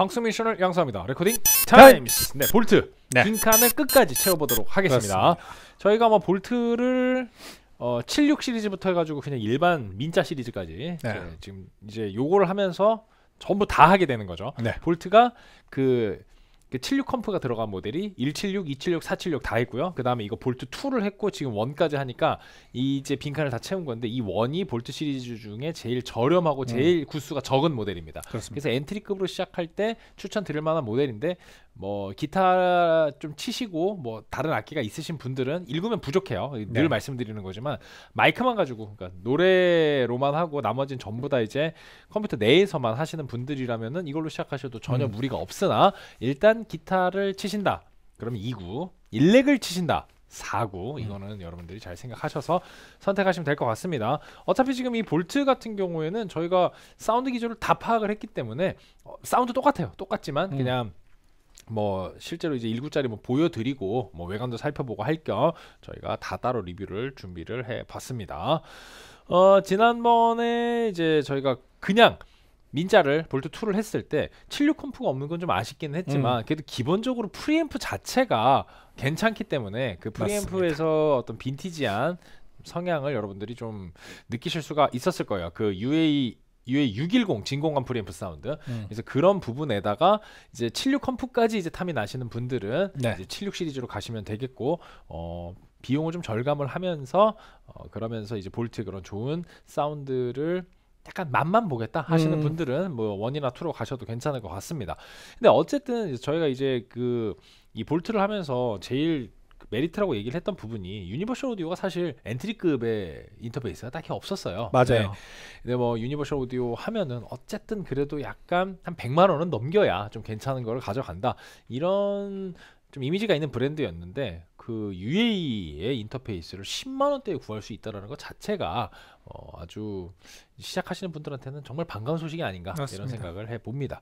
방수 미션을 양성합니다. 레코딩 타임스. 네, 볼트. 네. 빈칸을 끝까지 채워보도록 하겠습니다. 그렇습니다. 저희가 아 볼트를 어, 76 시리즈부터 해가지고 그냥 일반 민자 시리즈까지 네. 지금 이제 요거를 하면서 전부 다 하게 되는 거죠. 네. 볼트가 그76 그 컴프가 들어간 모델이 176, 276, 476 다 했고요. 그 다음에 이거 볼트 2를 했고 지금 1까지 하니까 이제 빈칸을 다 채운 건데 이 1이 볼트 시리즈 중에 제일 저렴하고 음. 제일 음. 구수가 적은 모델입니다. 그렇습니다. 그래서 엔트리급으로 시작할 때 추천드릴 만한 모델인데 뭐 기타 좀 치시고 뭐 다른 악기가 있으신 분들은 읽으면 부족해요. 네. 늘 말씀드리는 거지만 마이크만 가지고 그러니까 노래로만 하고 나머지는 전부 다 이제 컴퓨터 내에서만 하시는 분들이라면은 이걸로 시작하셔도 전혀 음. 무리가 없으나 일단 기타를 치신다. 그럼 2구, 일렉을 치신다. 4구 음. 이거는 음. 여러분들이 잘 생각하셔서 선택하시면 될 것 같습니다. 어차피 지금 이 볼트 같은 경우에는 저희가 사운드 기조를 다 파악을 했기 때문에 어, 사운드 똑같아요. 똑같지만 음. 그냥 뭐 실제로 이제 1구짜리 뭐 보여드리고 뭐 외관도 살펴보고 할 겸 저희가 다 따로 리뷰를 준비를 해봤습니다. 어 지난번에 이제 저희가 그냥 민자를 볼트 2를 했을 때 76 컴프가 없는 건 좀아쉽긴 했지만 음. 그래도 기본적으로 프리앰프 자체가 괜찮기 때문에 그 프리앰프에서 맞습니다. 어떤 빈티지한 성향을 여러분들이 좀 느끼실 수가 있었을 거예요. 그 UA 이외 610 진공관 프리앰프 사운드. 음. 그래서 그런 부분에다가 이제 76 컴프까지 이제 탐이 나시는 분들은 네. 이제 76 시리즈로 가시면 되겠고 어 비용을 좀 절감을 하면서 어 그러면서 이제 볼트 그런 좋은 사운드를 약간 맛만 보겠다 하시는 음. 분들은 뭐 원이나 투로 가셔도 괜찮을 것 같습니다. 근데 어쨌든 저희가 이제 그 이 볼트를 하면서 제일 메리트라고 얘기를 했던 부분이 유니버셜 오디오가 사실 엔트리급의 인터페이스가 딱히 없었어요. 맞아요. 네. 근데 뭐 유니버셜 오디오 하면은 어쨌든 그래도 약간 한 100만 원은 넘겨야 좀 괜찮은 걸 가져간다. 이런 좀 이미지가 있는 브랜드였는데 그 UAE의 인터페이스를 10만 원대에 구할 수 있다라는 것 자체가 어, 아주 시작하시는 분들한테는 정말 반가운 소식이 아닌가 맞습니다. 이런 생각을 해봅니다.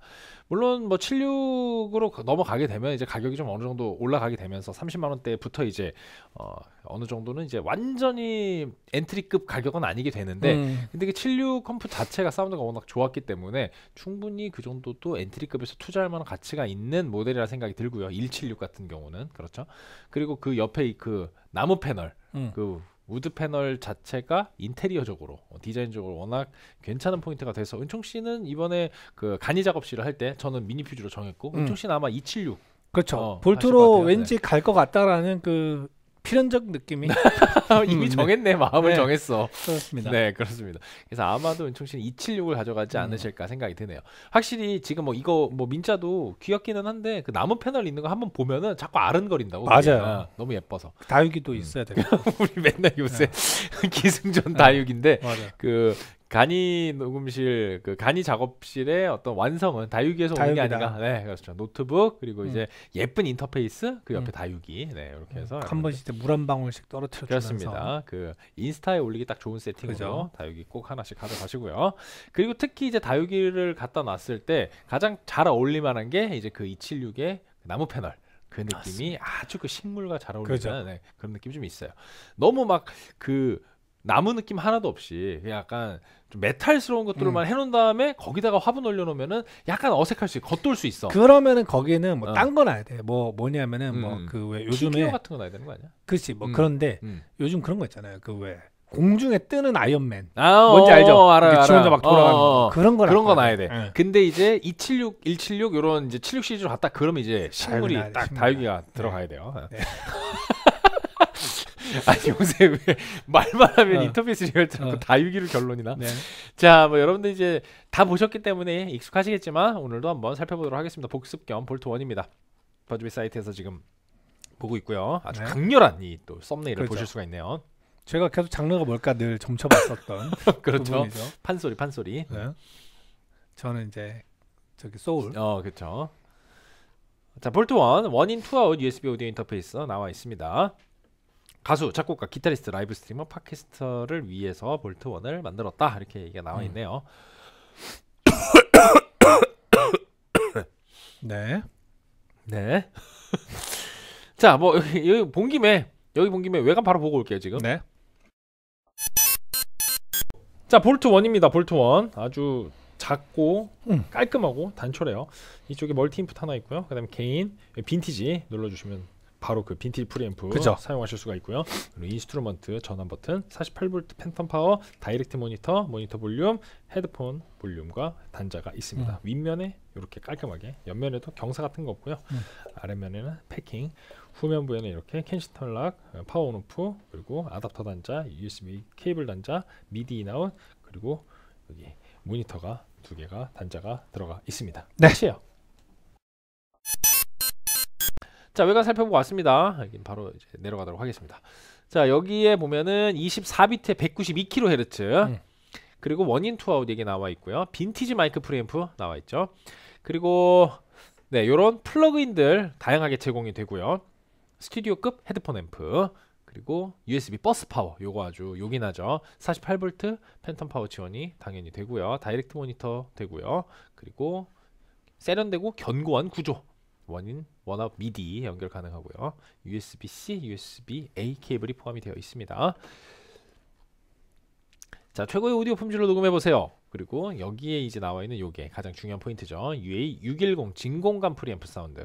물론 뭐 76으로 넘어가게 되면 이제 가격이 좀 어느 정도 올라가게 되면서 30만 원대부터 이제 어, 어느 정도는 이제 완전히 엔트리급 가격은 아니게 되는데 음. 근데 그 76 컴프 자체가 사운드가 워낙 좋았기 때문에 충분히 그 정도 또 엔트리급에서 투자할 만한 가치가 있는 모델이라 생각이 들고요. 176 같은 경우는 그렇죠. 그리고 그 옆에 그 나무 패널 음. 그 우드 패널 자체가 인테리어적으로 어, 디자인적으로 워낙 괜찮은 포인트가 돼서 은총 씨는 이번에 그 간이 작업실을 할 때 저는 미니 퓨즈로 정했고 음. 은총 씨는 아마 276 그렇죠. 어, 볼트로 왠지 네. 갈것 같다라는 그 필연적 느낌이 이미 음, 네. 정했네 마음을 네. 정했어 그렇습니다 네 그렇습니다 그래서 아마도 은총 씨는 276을 가져가지 음. 않으실까 생각이 드네요 확실히 지금 뭐 이거 뭐 민자도 귀엽기는 한데 그 나무 패널 있는 거 한번 보면은 자꾸 아른거린다고 맞아요 아, 너무 예뻐서 다육이도 음. 있어야 되고 우리 맨날 요새 네. 기승전 네. 다육인데 맞그 간이 녹음실 그 간이 작업실의 어떤 완성은 다육이에서 온 게 아닌가. 네, 그렇죠. 노트북 그리고 음. 이제 예쁜 인터페이스 그 옆에 음. 다육이. 네, 이렇게 음. 해서 한 번씩 물 한 방울씩 떨어뜨려 그렇습니다. 그 인스타에 올리기 딱 좋은 세팅이로 그죠? 다육이 꼭 하나씩 가져가시고요. 그리고 특히 이제 다육이를 갖다 놨을 때 가장 잘 어울릴 만한 게 이제 그 276의 나무 패널. 그 느낌이 맞습니다. 아주 그 식물과 잘 어울리는 그렇죠. 네, 그런 느낌이 좀 있어요. 너무 막그 나무 느낌 하나도 없이 약간 좀 메탈스러운 것들만 음. 해놓은 다음에 거기다가 화분 올려놓으면은 약간 어색할 수 있고 겉돌 수 있어. 그러면은 거기는 뭐 딴거 어. 놔야 돼. 뭐 뭐냐면은 뭐 음. 뭐그 왜 요즘에 같은 거 놔야 되는 거 아니야? 그렇지. 뭐 음. 그런데 음. 요즘 그런 거 있잖아요. 그 왜 공중에 뜨는 아이언맨. 아, 어, 뭔지 알죠? 어, 알아, 지원자 막 돌아가는 어, 그런 어, 어. 거 그런 거 놔야 돼. 응. 예. 근데 이제 276, 176 요런 이제 76 시리즈로 갔다 그러면 이제 식물이 딱 다육이가 네. 들어가야 돼요. 네. 예. 아니 요새 왜 말만 하면 어. 인터페이스 리얼트라 어. 다유기로 결론이나. 네. 자, 뭐 여러분들 이제 다 보셨기 때문에 익숙하시겠지만 오늘도 한번 살펴보도록 하겠습니다. 복습 겸 볼트 원입니다. 버즈비 사이트에서 지금 보고 있고요. 아주 네. 강렬한 이 또 썸네일을 그렇죠. 보실 수가 있네요. 제가 계속 장르가 뭘까 늘 점쳐봤었던 그렇죠. 부분이죠. 판소리 판소리. 네. 저는 이제 저기 소울. 어, 그렇죠. 자, 볼트 원 원인 투아웃 USB 오디오 인터페이스 나와 있습니다. 가수, 작곡가, 기타리스트, 라이브 스트리머, 팟캐스터를 위해서 볼트원을 만들었다 이렇게 얘기가 나와 음. 있네요. 네. 네. 자, 뭐 여기, 여기 본 김에 여기 본 김에 외관 바로 보고 올게요 지금. 네. 자, 볼트 원입니다. 볼트 원 아주 작고 음. 깔끔하고 단촐해요. 이쪽에 멀티 인풋 하나 있고요. 그다음에 개인 예, 빈티지 눌러주시면 바로 그 빈티지 프리앰프 그쵸. 사용하실 수가 있고요. 그리고 인스트루먼트 전원 버튼, 48V 팬텀 파워, 다이렉트 모니터, 모니터 볼륨, 헤드폰 볼륨과 단자가 있습니다. 음. 윗면에 이렇게 깔끔하게, 옆면에도 경사 같은 거 없고요. 음. 아랫면에는 패킹, 후면부에는 이렇게 캔시 탈락, 파워 온오프, 그리고 아답터 단자, USB 케이블 단자, 미디 인아웃, 그리고 여기 모니터가 두 개가 단자가 들어가 있습니다. 네. 끝이에요. 자 외관 살펴보고 왔습니다. 바로 이제 내려가도록 하겠습니다. 자 여기에 보면은 24비트에 192kHz 음. 그리고 원인 투아웃 얘기 나와 있고요. 빈티지 마이크 프리앰프 나와 있죠. 그리고 네 요런 플러그인들 다양하게 제공이 되고요. 스튜디오급 헤드폰 앰프 그리고 USB 버스 파워 요거 아주 요긴하죠 48V 팬텀 파워 지원이 당연히 되고요 다이렉트 모니터 되고요 그리고 세련되고 견고한 구조 원인 원업 미디 연결 가능하고요. USB-C, USB-A 케이블이 포함이 되어 있습니다. 자, 최고의 오디오 품질로 녹음해 보세요. 그리고 여기에 이제 나와 있는 요게 가장 중요한 포인트죠. UA610 진공관 프리앰프 사운드.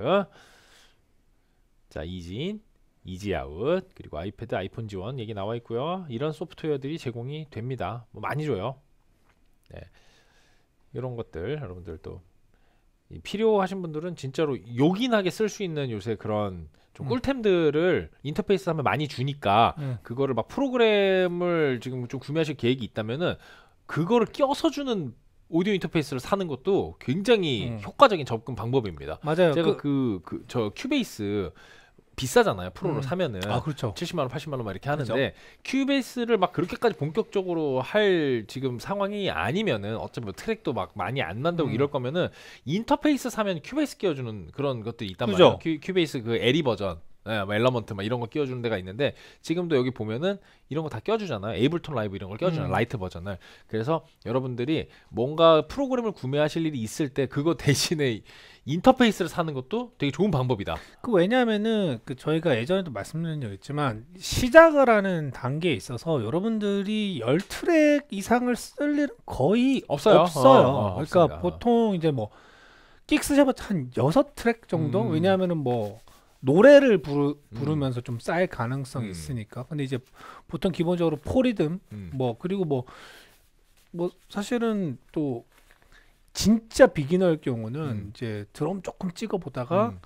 자, 이진, 이지아웃, 그리고 아이패드, 아이폰 지원 얘기 나와 있고요. 이런 소프트웨어들이 제공이 됩니다. 뭐 많이 줘요. 네. 이런 것들 여러분들도 필요하신 분들은 진짜로 요긴하게 쓸 수 있는 요새 그런 좀 음. 꿀템들을 음. 인터페이스 하면 많이 주니까 음. 그거를 막 프로그램을 지금 좀 구매하실 계획이 있다면은 그거를 껴서 주는 오디오 인터페이스를 사는 것도 굉장히 음. 효과적인 접근 방법입니다. 맞아요. 제가 그 그저 그, 그 큐베이스 비싸잖아요 프로로 음. 사면은 아, 그렇죠. 70만 원, 80만 원 막 이렇게 그렇죠. 하는데 큐베이스를 막 그렇게까지 본격적으로 할 지금 상황이 아니면은 어차피 뭐 트랙도 막 많이 안난다고 음. 이럴 거면은 인터페이스 사면 큐베이스 끼워주는 그런 것들이 있단 그죠? 말이에요. 큐, 베이스그 에리 버전 네, 예, 뭐엘라먼트막 이런 거 끼워주는 데가 있는데 지금도 여기 보면은 이런 거다 껴주잖아요. 에이블톤 라이브 이런 걸 껴주잖아요. 음. 라이트 버전을. 그래서 여러분들이 뭔가 프로그램을 구매하실 일이 있을 때 그거 대신에 인터페이스를 사는 것도 되게 좋은 방법이다. 그 왜냐하면은 그 저희가 예전에도 말씀드린 적 있지만 시작을 하는 단계에 있어서 여러분들이 열 트랙 이상을 쓸 일은 거의 없어요. 없어요. 어, 어, 그러니까 없습니다. 보통 이제 뭐킥스샵은한 여섯 트랙 정도? 음. 왜냐하면은 뭐 노래를 부르, 음. 부르면서 좀 쌓일 가능성이 음. 있으니까. 근데 이제 보통 기본적으로 포리듬 음. 뭐 그리고 뭐뭐 뭐 사실은 또 진짜 비기너일 경우는 이제 드럼 조금 찍어 보다가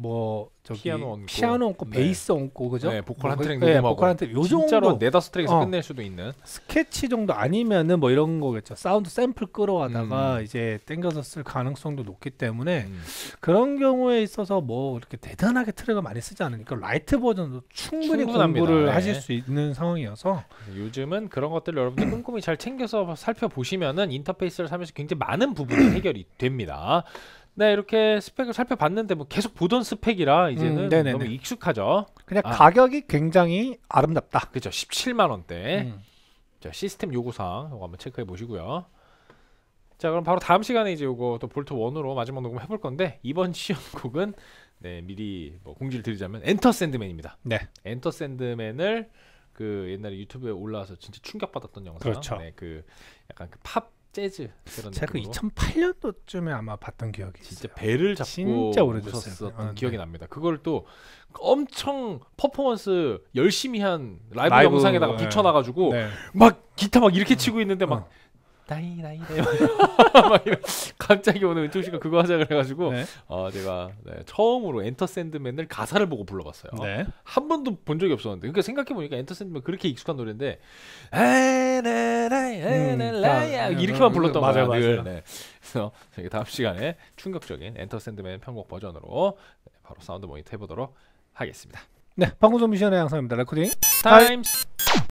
뭐 저기 피아노 얹고, 피아노 얹고 네. 베이스 얹고 그죠? 네, 보컬 한 뭐 그- 트랙 뭐, 네, 보컬 한 트랙 요 정도 네다섯 트랙에서 어, 끝낼 수도 있는 스케치 정도 아니면은 뭐 이런 거겠죠. 사운드 샘플 끌어와다가 음. 이제 땡겨서 쓸 가능성도 높기 때문에 음. 그런 경우에 있어서 뭐 이렇게 대단하게 트랙을 많이 쓰지 않으니까 라이트 버전도 충분히 충분합니다. 공부를 네. 하실 수 있는 상황이어서 요즘은 그런 것들 여러분들 꼼꼼히 잘 챙겨서 살펴보시면은 인터페이스를 사면서 굉장히 많은 부분이 해결이 됩니다. 네 이렇게 스펙을 살펴봤는데 뭐 계속 보던 스펙이라 이제는 음, 너무 익숙하죠. 그냥 아. 가격이 굉장히 아름답다. 그렇죠. 17만 원대. 음. 자 시스템 요구사항 이거 한번 체크해 보시고요. 자 그럼 바로 다음 시간에 이제 요거또 볼트 1으로 마지막 녹음 해볼 건데 이번 시험곡은 네 미리 뭐 공지를 드리자면 엔터 샌드맨입니다. 네. 엔터 샌드맨을 그 옛날에 유튜브에 올라와서 진짜 충격받았던 영상. 그렇죠. 네, 그 약간 그팝 재즈 그런 제가 그 2008년도쯤에 아마 봤던 기억이 진짜 있어요. 배를 잡고 진짜 오래됐어요. 어, 기억이 네. 납니다. 그걸 또 엄청 퍼포먼스 열심히 한 라이브, 라이브 영상에다가 네. 붙여놔가지고 네. 막 기타 막 이렇게 치고 있는데 막 어. 나이 나이 갑자기 오늘 은총 씨가 그거 하자 그래가지고 네. 어, 제가 네, 처음으로 엔터 샌드맨을 가사를 보고 불러봤어요. 네. 한 번도 본 적이 없었는데 그러니까 생각해 보니까 엔터 샌드맨 그렇게 익숙한 노래인데 에라라라라야 이렇게만 불렀던 거예요. 맞아요. 그래서 저희 다음 시간에 충격적인 엔터 샌드맨 편곡 버전으로 바로 사운드 모니터 해보도록 하겠습니다. 네, 방구송 미션의 양상입니다. 레코딩 타임스.